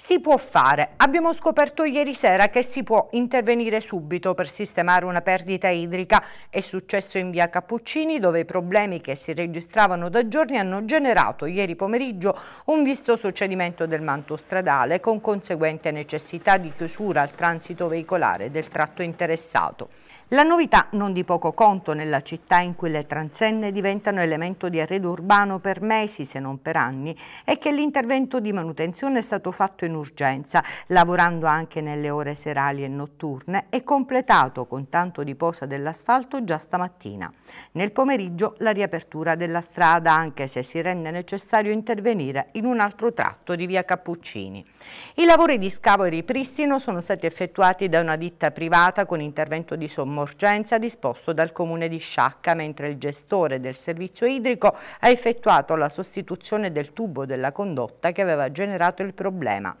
Si può fare. Abbiamo scoperto ieri sera che si può intervenire subito per sistemare una perdita idrica. È successo in via Cappuccini dove i problemi che si registravano da giorni hanno generato ieri pomeriggio un vistoso cedimento del manto stradale con conseguente necessità di chiusura al transito veicolare del tratto interessato. La novità non di poco conto nella città in cui le transenne diventano elemento di arredo urbano per mesi se non per anni è che l'intervento di manutenzione è stato fatto in urgenza, lavorando anche nelle ore serali e notturne e completato con tanto di posa dell'asfalto già stamattina. Nel pomeriggio la riapertura della strada anche se si rende necessario intervenire in un altro tratto di via Cappuccini. I lavori di scavo e ripristino sono stati effettuati da una ditta privata con intervento di sommosso urgenza disposto dal comune di Sciacca, mentre il gestore del servizio idrico ha effettuato la sostituzione del tubo della condotta che aveva generato il problema.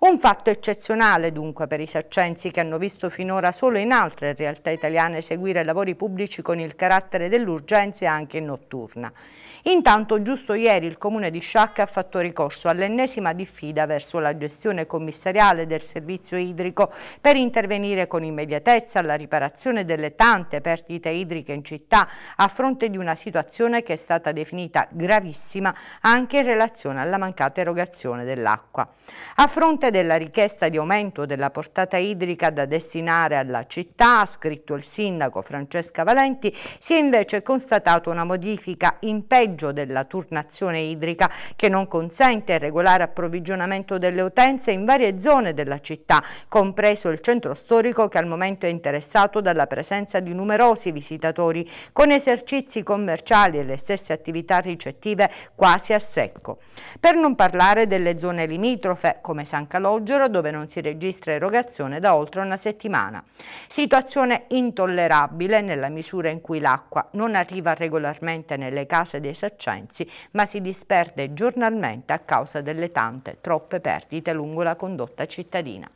Un fatto eccezionale dunque per i saccensi che hanno visto finora solo in altre realtà italiane eseguire lavori pubblici con il carattere dell'urgenza anche notturna. Intanto giusto ieri il comune di Sciacca ha fatto ricorso all'ennesima diffida verso la gestione commissariale del servizio idrico per intervenire con immediatezza alla riparazione gestione delle tante perdite idriche in città a fronte di una situazione che è stata definita gravissima anche in relazione alla mancata erogazione dell'acqua. A fronte della richiesta di aumento della portata idrica da destinare alla città, ha scritto il sindaco Francesca Valenti, si è invece constatato una modifica in peggio della turnazione idrica che non consente il regolare approvvigionamento delle utenze in varie zone della città, compreso il centro storico che al momento è interessato dalla la presenza di numerosi visitatori con esercizi commerciali e le stesse attività ricettive quasi a secco. Per non parlare delle zone limitrofe come San Calogero dove non si registra erogazione da oltre una settimana. Situazione intollerabile nella misura in cui l'acqua non arriva regolarmente nelle case dei saccensi ma si disperde giornalmente a causa delle tante, troppe perdite lungo la condotta cittadina.